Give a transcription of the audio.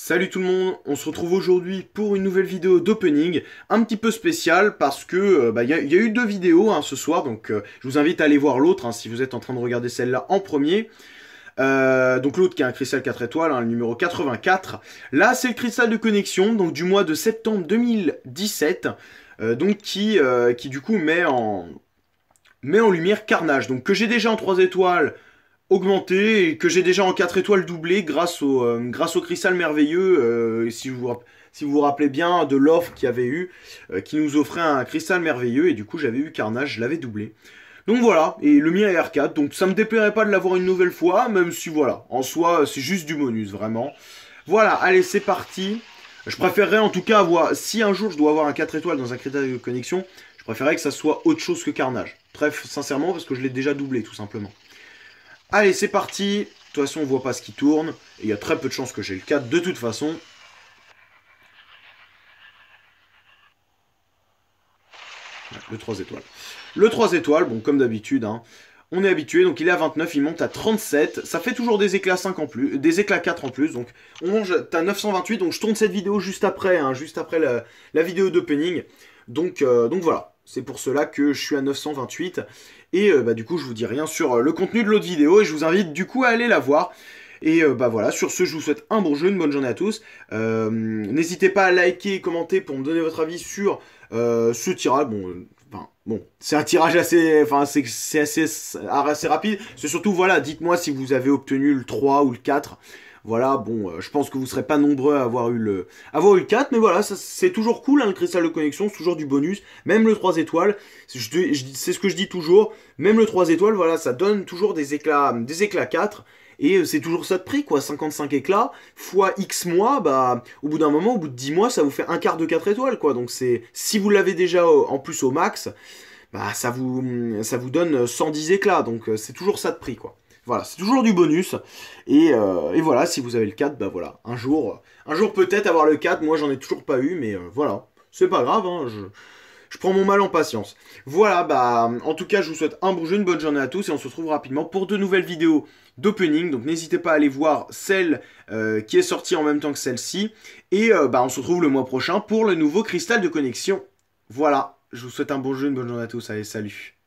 Salut tout le monde, on se retrouve aujourd'hui pour une nouvelle vidéo d'opening, un petit peu spéciale parce que il euh, bah, y, a eu deux vidéos hein, ce soir, donc euh, je vous invite à aller voir l'autre hein, si vous êtes en train de regarder celle-là en premier. Euh, donc l'autre qui est un cristal 4 étoiles, hein, le numéro 84. Là c'est le cristal de connexion, donc du mois de septembre 2017, donc qui, qui du coup met en, met en lumière Carnage, donc que j'ai déjà en 3 étoiles augmenté et que j'ai déjà en 4 étoiles doublé grâce au, euh, grâce au cristal merveilleux, euh, si, vous, vous rappelez bien de l'offre qu'il y avait eu, euh, qui nous offrait un cristal merveilleux et du coup j'avais eu Carnage, je l'avais doublé. Donc voilà, et le mien est R4, donc ça me déplairait pas de l'avoir une nouvelle fois, même si voilà, en soi c'est juste du bonus vraiment. Voilà, allez c'est parti. Je préférerais en tout cas avoir, si un jour je dois avoir un 4 étoiles dans un critère de connexion, je préférerais que ça soit autre chose que Carnage. très sincèrement, parce que je l'ai déjà doublé tout simplement. Allez, c'est parti. De toute façon, on voit pas ce qui tourne. il y a très peu de chances que j'ai le 4 de toute façon. Le 3 étoiles. Le 3 étoiles, bon, comme d'habitude, hein. on est habitué. Donc il est à 29, il monte à 37. Ça fait toujours des éclats 5 en plus, des éclats 4 en plus. Donc on mange t'as 928. Donc je tourne cette vidéo juste après, hein, juste après la, vidéo d'opening. Donc, euh, donc voilà. C'est pour cela que je suis à 928. Et euh, bah, du coup, je vous dis rien sur euh, le contenu de l'autre vidéo et je vous invite du coup à aller la voir. Et euh, bah voilà, sur ce, je vous souhaite un bon jeu, une bonne journée à tous. N'hésitez pas à liker et commenter pour me donner votre avis sur ce tirage. Bon, bon, c'est un tirage assez, enfin, c'est assez, assez rapide. C'est surtout, voilà, dites-moi si vous avez obtenu le 3 ou le 4. Voilà, bon, euh, je pense que vous serez pas nombreux à avoir eu le, avoir eu 4, mais voilà, c'est toujours cool, hein, le cristal de connexion, c'est toujours du bonus, même le 3 étoiles, c'est ce que je dis toujours, même le 3 étoiles, voilà, ça donne toujours des éclats, des éclats 4, et euh, c'est toujours ça de prix, quoi. 55 éclats, fois X mois, bah, au bout d'un moment, au bout de 10 mois, ça vous fait un quart de 4 étoiles, quoi. Donc c'est, si vous l'avez déjà euh, en plus au max, bah, ça vous, ça vous donne 110 éclats. Donc c'est toujours ça de prix, quoi. Voilà, c'est toujours du bonus. Et, euh, voilà, si vous avez le 4, bah voilà. Un jour, un jour peut-être avoir le 4, moi j'en ai toujours pas eu, mais euh, voilà. C'est pas grave, hein. je, prends mon mal en patience. Voilà, bah en tout cas, je vous souhaite un bon jeu, une bonne journée à tous, et on se retrouve rapidement pour de nouvelles vidéos d'opening. Donc n'hésitez pas à aller voir celle euh, qui est sortie en même temps que celle-ci. Et bah on se retrouve le mois prochain pour le nouveau cristal de connexion. Voilà, je vous souhaite un bon jeu, une bonne journée à tous, allez, salut